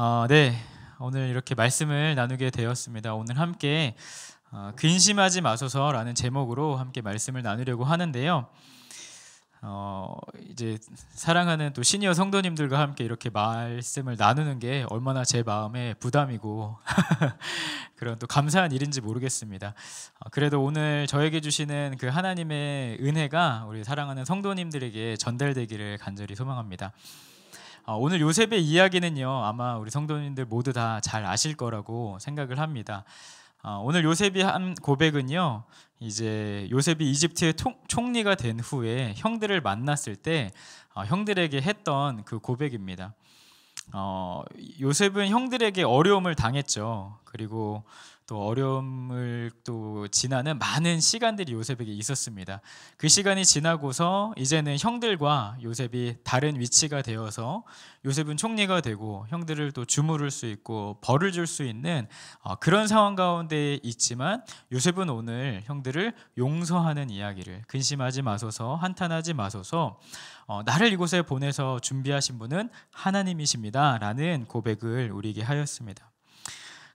어, 네, 오늘 이렇게 말씀을 나누게 되었습니다. 오늘 함께 어, 근심하지 마소서라는 제목으로 함께 말씀을 나누려고 하는데요. 어, 이제 사랑하는 또시니 성도님들과 함께 이렇게 말씀을 나누는 게 얼마나 제 마음에 부담이고 그런 또 감사한 일인지 모르겠습니다. 어, 그래도 오늘 저에게 주시는 그 하나님의 은혜가 우리 사랑하는 성도님들에게 전달되기를 간절히 소망합니다. 어, 오늘 요셉의 이야기는요 아마 우리 성도님들 모두 다 잘 아실 거라고 생각을 합니다. 어, 오늘 요셉이 한 고백은요 이제 요셉이 이집트의 총리가 된 후에 형들을 만났을 때 어, 형들에게 했던 그 고백입니다. 어, 요셉은 형들에게 어려움을 당했죠. 그리고 또 어려움을 또 지나는 많은 시간들이 요셉에게 있었습니다. 그 시간이 지나고서 이제는 형들과 요셉이 다른 위치가 되어서 요셉은 총리가 되고 형들을 또 주무를 수 있고 벌을 줄 수 있는 어, 그런 상황 가운데 있지만 요셉은 오늘 형들을 용서하는 이야기를 근심하지 마소서 한탄하지 마소서 어, 나를 이곳에 보내서 준비하신 분은 하나님이십니다라는 고백을 우리에게 하였습니다.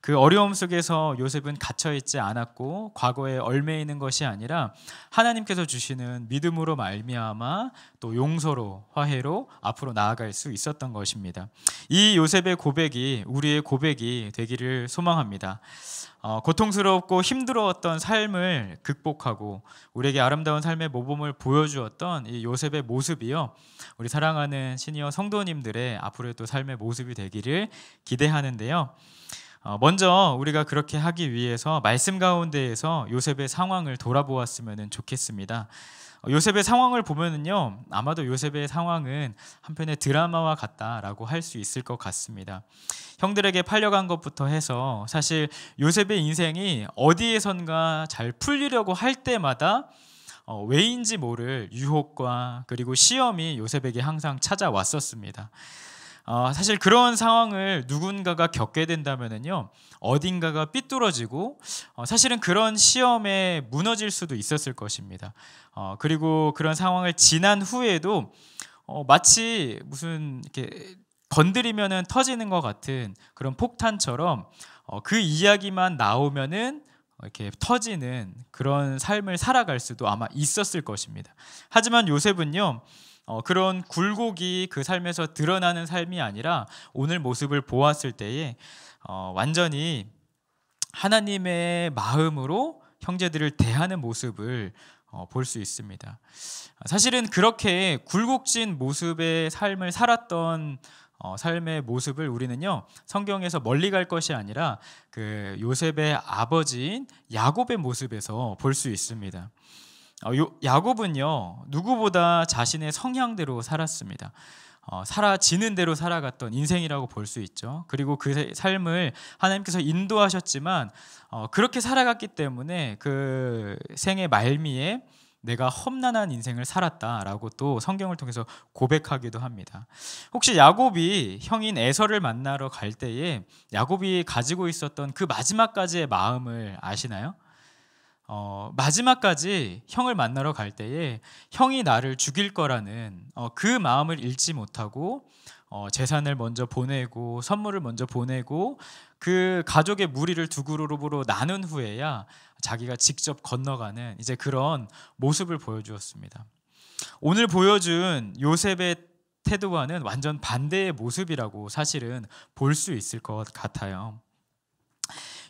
그 어려움 속에서 요셉은 갇혀 있지 않았고 과거에 얼매이는 것이 아니라 하나님께서 주시는 믿음으로 말미암아 또 용서로 화해로 앞으로 나아갈 수 있었던 것입니다. 이 요셉의 고백이 우리의 고백이 되기를 소망합니다. 어, 고통스럽고 힘들었던 삶을 극복하고 우리에게 아름다운 삶의 모범을 보여주었던 이 요셉의 모습이요 우리 사랑하는 시니어 성도님들의 앞으로의 또 삶의 모습이 되기를 기대하는데요. 어, 먼저 우리가 그렇게 하기 위해서 말씀 가운데에서 요셉의 상황을 돌아보았으면 좋겠습니다. 어, 요셉의 상황을 보면은요 아마도 요셉의 상황은 한편의 드라마와 같다라고 할 수 있을 것 같습니다. 형들에게 팔려간 것부터 해서 사실 요셉의 인생이 어디에선가 잘 풀리려고 할 때마다 어, 왜인지 모를 유혹과 그리고 시험이 요셉에게 항상 찾아왔었습니다. 어, 사실 그런 상황을 누군가가 겪게 된다면은요 어딘가가 삐뚤어지고 어, 사실은 그런 시험에 무너질 수도 있었을 것입니다. 어, 그리고 그런 상황을 지난 후에도 어, 마치 무슨 이렇게 건드리면은 터지는 것 같은 그런 폭탄처럼 어, 그 이야기만 나오면은 이렇게 터지는 그런 삶을 살아갈 수도 아마 있었을 것입니다. 하지만 요셉은요. 어, 그런 굴곡이 그 삶에서 드러나는 삶이 아니라 오늘 모습을 보았을 때에 어, 완전히 하나님의 마음으로 형제들을 대하는 모습을 어, 볼수 있습니다. 사실은 그렇게 굴곡진 모습의 삶을 살았던 어, 삶의 모습을 우리는요 성경에서 멀리 갈 것이 아니라 그 요셉의 아버지인 야곱의 모습에서 볼 수 있습니다. 어, 야곱은요 누구보다 자신의 성향대로 살았습니다. 어, 살아지는 대로 살아갔던 인생이라고 볼 수 있죠. 그리고 그 삶을 하나님께서 인도하셨지만 어, 그렇게 살아갔기 때문에 그 생의 말미에 내가 험난한 인생을 살았다라고 또 성경을 통해서 고백하기도 합니다. 혹시 야곱이 형인 에서를 만나러 갈 때에 야곱이 가지고 있었던 그 마지막까지의 마음을 아시나요? 어, 마지막까지 형을 만나러 갈 때에 형이 나를 죽일 거라는 어, 그 마음을 잃지 못하고 어, 재산을 먼저 보내고 선물을 먼저 보내고 그 가족의 무리를 두 그룹으로 나눈 후에야 자기가 직접 건너가는 이제 그런 모습을 보여주었습니다. 오늘 보여준 요셉의 태도와는 완전 반대의 모습이라고 사실은 볼 수 있을 것 같아요.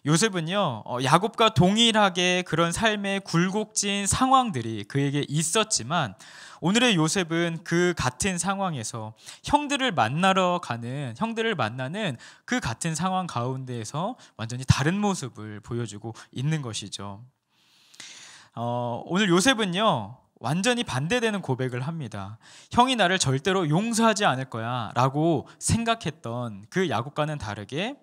요셉은요 어, 야곱과 동일하게 그런 삶의 굴곡진 상황들이 그에게 있었지만 오늘의 요셉은 그 같은 상황에서 형들을 만나러 가는 형들을 만나는 그 같은 상황 가운데에서 완전히 다른 모습을 보여주고 있는 것이죠. 어, 오늘 요셉은요 완전히 반대되는 고백을 합니다. 형이 나를 절대로 용서하지 않을 거야 라고 생각했던 그 야곱과는 다르게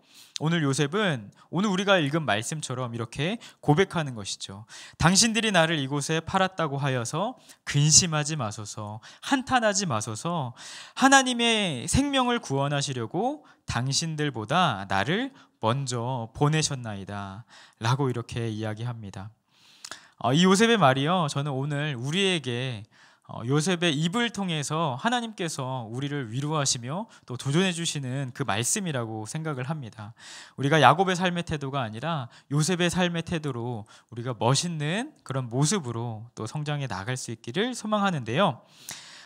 오늘 요셉은 오늘 우리가 읽은 말씀처럼 이렇게 고백하는 것이죠. 당신들이 나를 이곳에 팔았다고 하여서 근심하지 마소서, 한탄하지 마소서, 하나님의 생명을 구원하시려고 당신들보다 나를 먼저 보내셨나이다. 라고 이렇게 이야기합니다. 어, 이 요셉의 말이요. 저는 오늘 우리에게 어, 요셉의 입을 통해서 하나님께서 우리를 위로하시며 또 도전해 주시는 그 말씀이라고 생각을 합니다. 우리가 야곱의 삶의 태도가 아니라 요셉의 삶의 태도로 우리가 멋있는 그런 모습으로 또 성장해 나갈 수 있기를 소망하는데요.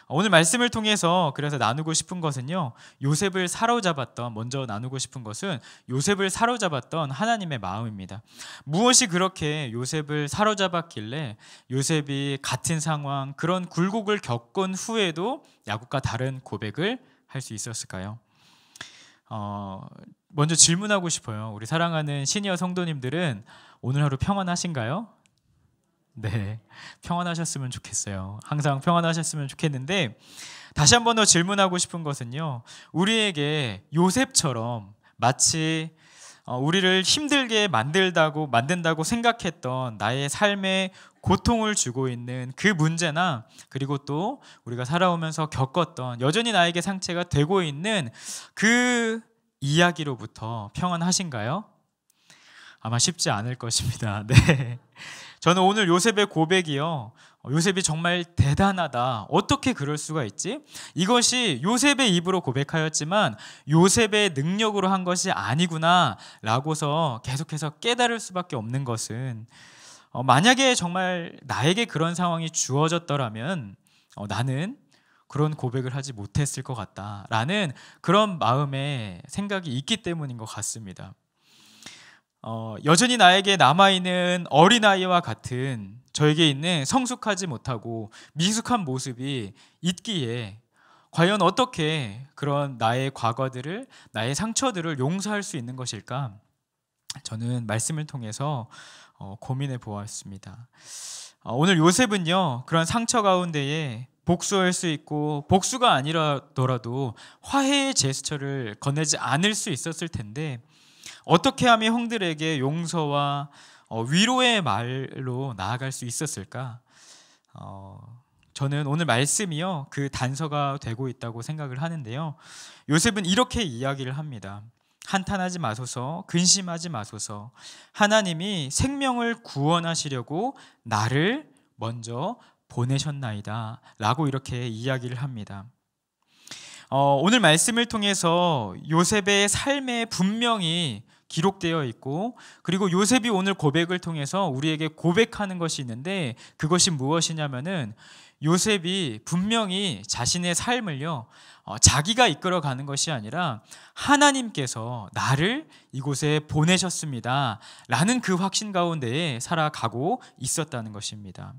어, 오늘 말씀을 통해서 그래서 나누고 싶은 것은요. 요셉을 사로잡았던 먼저 나누고 싶은 것은 요셉을 사로잡았던 하나님의 마음입니다. 무엇이 그렇게 요셉을 사로잡았길래 요셉이 같은 상황 그런 굴곡을 겪은 후에도 야곱과 다른 고백을 할 수 있었을까요? 어, 먼저 질문하고 싶어요. 우리 사랑하는 시니어 성도님들은 오늘 하루 평안하신가요? 네, 평안하셨으면 좋겠어요. 항상 평안하셨으면 좋겠는데 다시 한번더 질문하고 싶은 것은요. 우리에게 요셉처럼 마치 어, 우리를 힘들게 만들다고 만든다고 생각했던 나의 삶에 고통을 주고 있는 그 문제나 그리고 또 우리가 살아오면서 겪었던 여전히 나에게 상처가 되고 있는 그 이야기로부터 평안하신가요? 아마 쉽지 않을 것입니다. 네. 저는 오늘 요셉의 고백이요. 어, 요셉이 정말 대단하다. 어떻게 그럴 수가 있지? 이것이 요셉의 입으로 고백하였지만 요셉의 능력으로 한 것이 아니구나. 라고서 계속해서 깨달을 수밖에 없는 것은 어, 만약에 정말 나에게 그런 상황이 주어졌더라면 어, 나는 그런 고백을 하지 못했을 것 같다라는 그런 마음의 생각이 있기 때문인 것 같습니다. 어, 여전히 나에게 남아있는 어린아이와 같은 저에게 있는 성숙하지 못하고 미숙한 모습이 있기에 과연 어떻게 그런 나의 과거들을 나의 상처들을 용서할 수 있는 것일까? 저는 말씀을 통해서 어, 고민해 보았습니다. 어, 오늘 요셉은요 그런 상처 가운데에 복수할 수 있고 복수가 아니라더라도 화해의 제스처를 건네지 않을 수 있었을 텐데 어떻게 하면 형들에게 용서와 어, 위로의 말로 나아갈 수 있었을까? 어, 저는 오늘 말씀이요 그 단서가 되고 있다고 생각을 하는데요. 요셉은 이렇게 이야기를 합니다. 한탄하지 마소서, 근심하지 마소서. 하나님이 생명을 구원하시려고 나를 먼저 보내셨나이다. 라고 이렇게 이야기를 합니다. 어, 오늘 말씀을 통해서 요셉의 삶에 분명히 기록되어 있고 그리고 요셉이 오늘 고백을 통해서 우리에게 고백하는 것이 있는데 그것이 무엇이냐면은 요셉이 분명히 자신의 삶을요 어, 자기가 이끌어가는 것이 아니라 하나님께서 나를 이곳에 보내셨습니다라는 그 확신 가운데에 살아가고 있었다는 것입니다.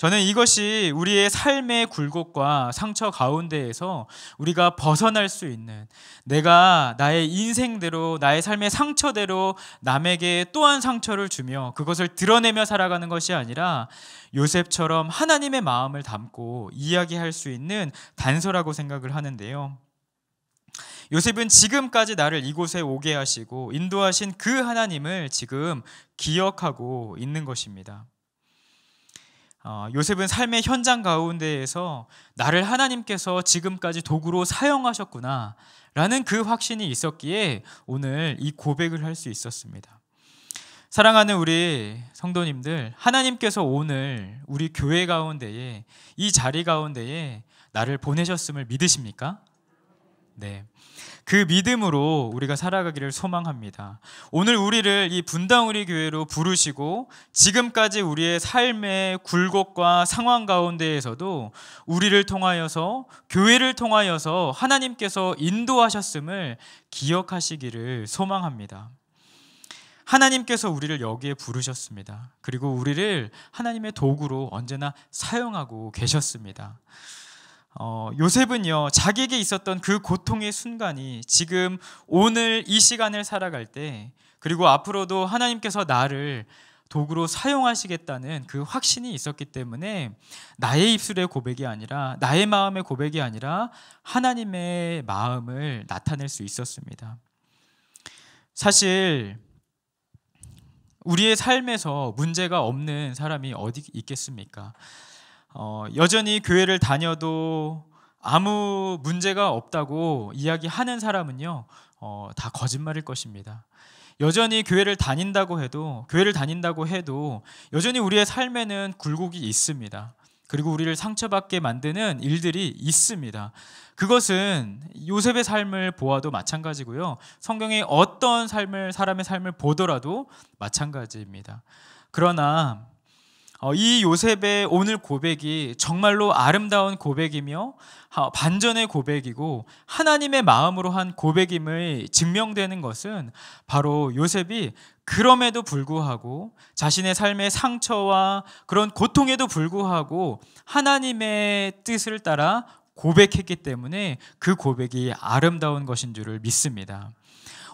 저는 이것이 우리의 삶의 굴곡과 상처 가운데에서 우리가 벗어날 수 있는 내가 나의 인생대로 나의 삶의 상처대로 남에게 또한 상처를 주며 그것을 드러내며 살아가는 것이 아니라 요셉처럼 하나님의 마음을 담고 이야기할 수 있는 단서라고 생각을 하는데요. 요셉은 지금까지 나를 이곳에 오게 하시고 인도하신 그 하나님을 지금 기억하고 있는 것입니다. 어, 요셉은 삶의 현장 가운데에서 나를 하나님께서 지금까지 도구로 사용하셨구나 라는 그 확신이 있었기에 오늘 이 고백을 할 수 있었습니다. 사랑하는 우리 성도님들, 하나님께서 오늘 우리 교회 가운데에 이 자리 가운데에 나를 보내셨음을 믿으십니까? 네. 그 믿음으로 우리가 살아가기를 소망합니다. 오늘 우리를 이 분당우리 교회로 부르시고 지금까지 우리의 삶의 굴곡과 상황 가운데에서도 우리를 통하여서 교회를 통하여서 하나님께서 인도하셨음을 기억하시기를 소망합니다. 하나님께서 우리를 여기에 부르셨습니다. 그리고 우리를 하나님의 도구로 언제나 사용하고 계셨습니다. 어, 요셉은요, 자기에게 있었던 그 고통의 순간이 지금 오늘 이 시간을 살아갈 때, 그리고 앞으로도 하나님께서 나를 도구로 사용하시겠다는 그 확신이 있었기 때문에 나의 입술의 고백이 아니라 나의 마음의 고백이 아니라 하나님의 마음을 나타낼 수 있었습니다. 사실 우리의 삶에서 문제가 없는 사람이 어디 있겠습니까? 어, 여전히 교회를 다녀도 아무 문제가 없다고 이야기하는 사람은요, 어, 다 거짓말일 것입니다. 여전히 교회를 다닌다고 해도, 교회를 다닌다고 해도, 여전히 우리의 삶에는 굴곡이 있습니다. 그리고 우리를 상처받게 만드는 일들이 있습니다. 그것은 요셉의 삶을 보아도 마찬가지고요. 성경의 어떤 삶을, 사람의 삶을 보더라도 마찬가지입니다. 그러나 어, 이 요셉의 오늘 고백이 정말로 아름다운 고백이며 반전의 고백이고 하나님의 마음으로 한 고백임을 증명되는 것은 바로 요셉이 그럼에도 불구하고 자신의 삶의 상처와 그런 고통에도 불구하고 하나님의 뜻을 따라 고백했기 때문에 그 고백이 아름다운 것인 줄을 믿습니다.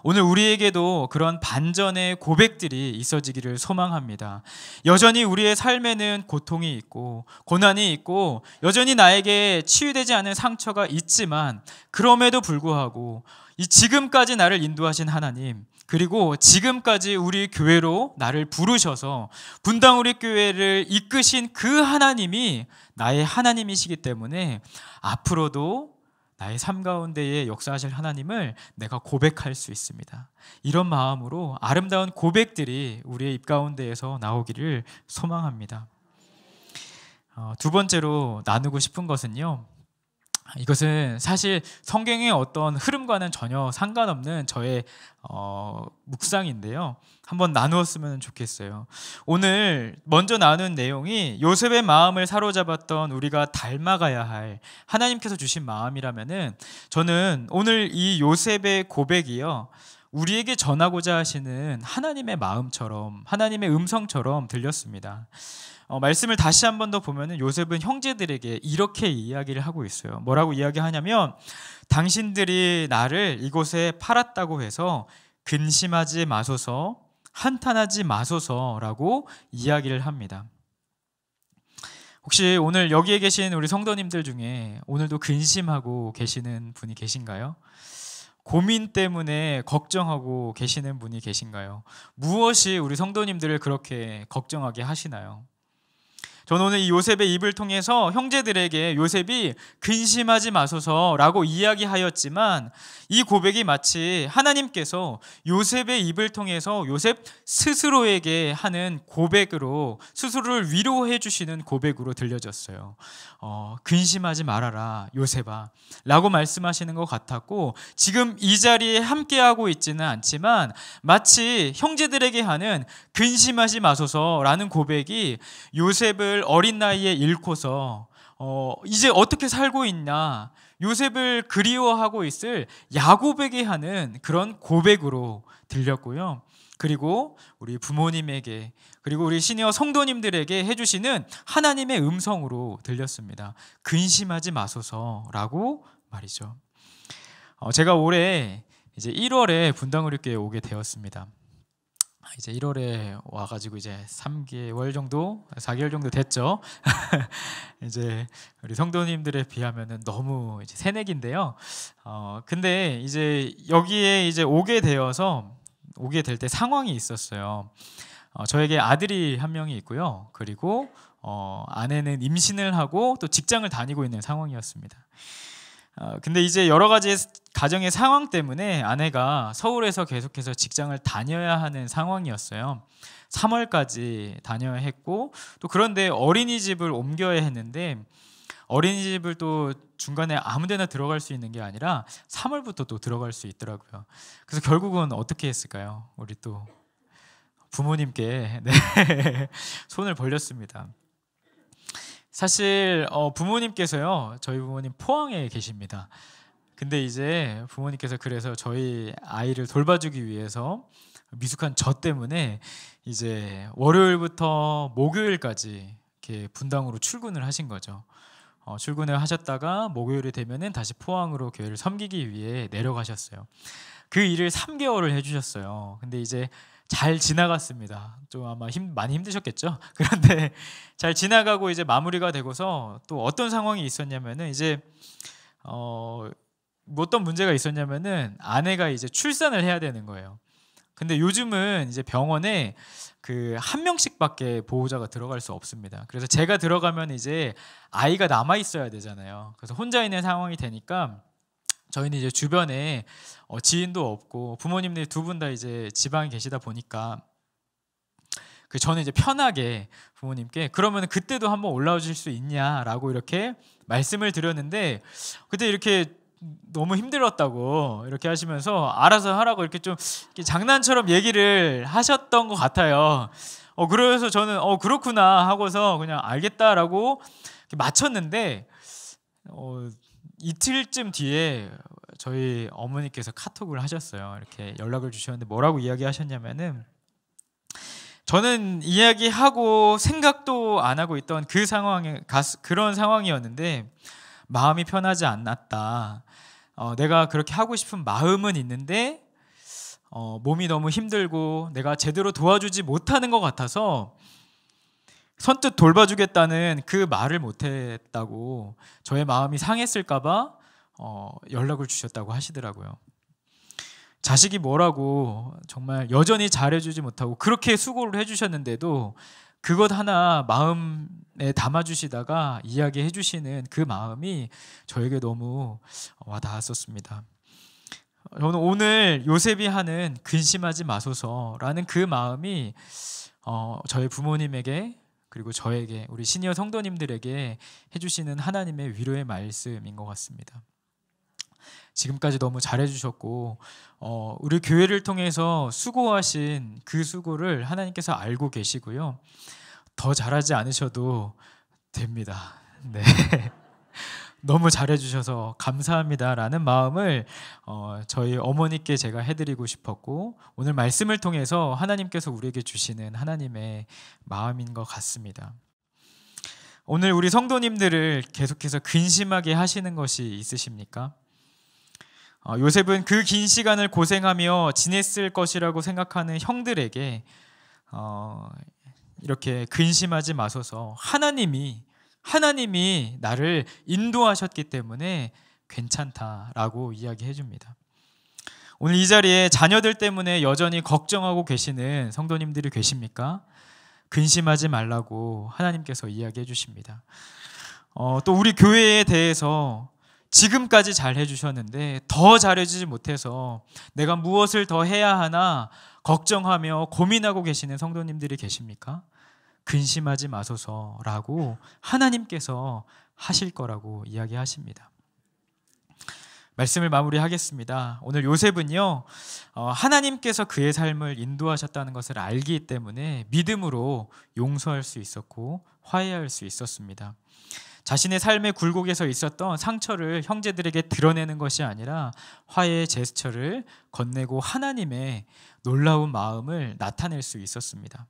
오늘 우리에게도 그런 반전의 고백들이 있어지기를 소망합니다. 여전히 우리의 삶에는 고통이 있고 고난이 있고 여전히 나에게 치유되지 않은 상처가 있지만 그럼에도 불구하고 이 지금까지 나를 인도하신 하나님 그리고 지금까지 우리 교회로 나를 부르셔서 분당 우리 교회를 이끄신 그 하나님이 나의 하나님이시기 때문에 앞으로도 나의 삶 가운데에 역사하실 하나님을 내가 고백할 수 있습니다. 이런 마음으로 아름다운 고백들이 우리의 입 가운데에서 나오기를 소망합니다. 어, 두 번째로 나누고 싶은 것은요. 이것은 사실 성경의 어떤 흐름과는 전혀 상관없는 저의 어, 묵상인데요. 한번 나누었으면 좋겠어요. 오늘 먼저 나눈 내용이 요셉의 마음을 사로잡았던 우리가 닮아가야 할 하나님께서 주신 마음이라면은 저는 오늘 이 요셉의 고백이요. 우리에게 전하고자 하시는 하나님의 마음처럼 하나님의 음성처럼 들렸습니다. 어, 말씀을 다시 한 번 더 보면은 요셉은 형제들에게 이렇게 이야기를 하고 있어요. 뭐라고 이야기하냐면 당신들이 나를 이곳에 팔았다고 해서 근심하지 마소서, 한탄하지 마소서라고 이야기를 합니다. 혹시 오늘 여기에 계신 우리 성도님들 중에 오늘도 근심하고 계시는 분이 계신가요? 고민 때문에 걱정하고 계시는 분이 계신가요? 무엇이 우리 성도님들을 그렇게 걱정하게 하시나요? 저는 오늘 이 요셉의 입을 통해서 형제들에게 요셉이 근심하지 마소서라고 이야기하였지만 이 고백이 마치 하나님께서 요셉의 입을 통해서 요셉 스스로에게 하는 고백으로 스스로를 위로해 주시는 고백으로 들려졌어요. 어, 근심하지 말아라 요셉아 라고 말씀하시는 것 같았고 지금 이 자리에 함께하고 있지는 않지만 마치 형제들에게 하는 근심하지 마소서라는 고백이 요셉을 요셉을 어린 나이에 잃고서 어, 이제 어떻게 살고 있나 요셉을 그리워하고 있을 야곱에게 하는 그런 고백으로 들렸고요. 그리고 우리 부모님에게 그리고 우리 시니어 성도님들에게 해주시는 하나님의 음성으로 들렸습니다. 근심하지 마소서라고 말이죠. 어, 제가 올해 이제 1월에 분당을료교에 오게 되었습니다. 아, 이제 1월에 와가지고 이제 3개월 정도, 4개월 정도 됐죠. 이제 우리 성도님들에 비하면은 너무 이제 새내기인데요. 어 근데 이제 여기에 이제 오게 되어서 오게 될 때 상황이 있었어요. 어, 저에게 아들이 한 명이 있고요. 그리고 어, 아내는 임신을 하고 또 직장을 다니고 있는 상황이었습니다. 어, 근데 이제 여러 가지 가정의 상황 때문에 아내가 서울에서 계속해서 직장을 다녀야 하는 상황이었어요. 3월까지 다녀야 했고 또 그런데 어린이집을 옮겨야 했는데 어린이집을 또 중간에 아무데나 들어갈 수 있는 게 아니라 3월부터 또 들어갈 수 있더라고요. 그래서 결국은 어떻게 했을까요? 우리 또 부모님께 네. 손을 벌렸습니다. 사실 어, 부모님께서요 저희 부모님 포항에 계십니다. 근데 이제 부모님께서 그래서 저희 아이를 돌봐주기 위해서 미숙한 저 때문에 이제 월요일부터 목요일까지 이렇게 분당으로 출근을 하신 거죠. 어, 출근을 하셨다가 목요일이 되면은 다시 포항으로 교회를 섬기기 위해 내려가셨어요. 그 일을 3개월을 해주셨어요. 근데 이제 잘 지나갔습니다. 좀 아마 힘, 많이 힘드셨겠죠. 그런데 잘 지나가고 이제 마무리가 되고서 또 어떤 상황이 있었냐면은 이제 어 뭐 어떤 문제가 있었냐면은 아내가 이제 출산을 해야 되는 거예요. 근데 요즘은 이제 병원에 그 한 명씩밖에 보호자가 들어갈 수 없습니다. 그래서 제가 들어가면 이제 아이가 남아 있어야 되잖아요. 그래서 혼자 있는 상황이 되니까 저희는 이제 주변에 어, 지인도 없고 부모님들이 두 분 다 이제 지방에 계시다 보니까 그 저는 이제 편하게 부모님께 그러면 그때도 한번 올라오실수 있냐라고 이렇게 말씀을 드렸는데 그때 이렇게 너무 힘들었다고 이렇게 하시면서 알아서 하라고 이렇게 좀 이렇게 장난처럼 얘기를 하셨던 것 같아요. 어 그래서 저는 어 그렇구나 하고서 그냥 알겠다라고 마쳤는데 어 이틀쯤 뒤에 저희 어머니께서 카톡을 하셨어요. 이렇게 연락을 주셨는데 뭐라고 이야기하셨냐면은 저는 이야기하고 생각도 안 하고 있던 그 상황에 그런 상황이었는데 마음이 편하지 않았다. 어, 내가 그렇게 하고 싶은 마음은 있는데 어, 몸이 너무 힘들고 내가 제대로 도와주지 못하는 것 같아서 선뜻 돌봐주겠다는 그 말을 못했다고 저의 마음이 상했을까봐 어, 연락을 주셨다고 하시더라고요. 자식이 뭐라고 정말 여전히 잘해주지 못하고 그렇게 수고를 해주셨는데도 그것 하나 마음에 담아주시다가 이야기해주시는 그 마음이 저에게 너무 와닿았었습니다. 저는 오늘 요셉이 하는 근심하지 마소서라는 그 마음이 어, 저희 부모님에게 그리고 저에게 우리 시니어 성도님들에게 해주시는 하나님의 위로의 말씀인 것 같습니다. 지금까지 너무 잘해주셨고 어, 우리 교회를 통해서 수고하신 그 수고를 하나님께서 알고 계시고요. 더 잘하지 않으셔도 됩니다. 네. 너무 잘해주셔서 감사합니다라는 마음을 어, 저희 어머니께 제가 해드리고 싶었고 오늘 말씀을 통해서 하나님께서 우리에게 주시는 하나님의 마음인 것 같습니다. 오늘 우리 성도님들을 계속해서 근심하게 하시는 것이 있으십니까? 어, 요셉은 그 긴 시간을 고생하며 지냈을 것이라고 생각하는 형들에게 어, 이렇게 근심하지 마소서 하나님이 하나님이 나를 인도하셨기 때문에 괜찮다라고 이야기해 줍니다. 오늘 이 자리에 자녀들 때문에 여전히 걱정하고 계시는 성도님들이 계십니까? 근심하지 말라고 하나님께서 이야기해 주십니다. 어, 또 우리 교회에 대해서 지금까지 잘 해주셨는데 더 잘해주지 못해서 내가 무엇을 더 해야 하나 걱정하며 고민하고 계시는 성도님들이 계십니까? 근심하지 마소서라고 하나님께서 하실 거라고 이야기하십니다. 말씀을 마무리하겠습니다. 오늘 요셉은요, 어, 하나님께서 그의 삶을 인도하셨다는 것을 알기 때문에 믿음으로 용서할 수 있었고 화해할 수 있었습니다. 자신의 삶의 굴곡에서 있었던 상처를 형제들에게 드러내는 것이 아니라 화해의 제스처를 건네고 하나님의 놀라운 마음을 나타낼 수 있었습니다.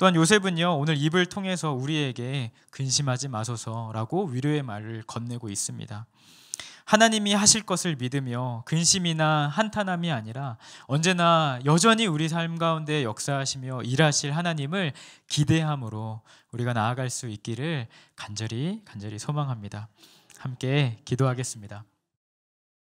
또한 요셉은요 오늘 입을 통해서 우리에게 근심하지 마소서라고 위로의 말을 건네고 있습니다. 하나님이 하실 것을 믿으며 근심이나 한탄함이 아니라 언제나 여전히 우리 삶 가운데 역사하시며 일하실 하나님을 기대함으로 우리가 나아갈 수 있기를 간절히 간절히 소망합니다. 함께 기도하겠습니다.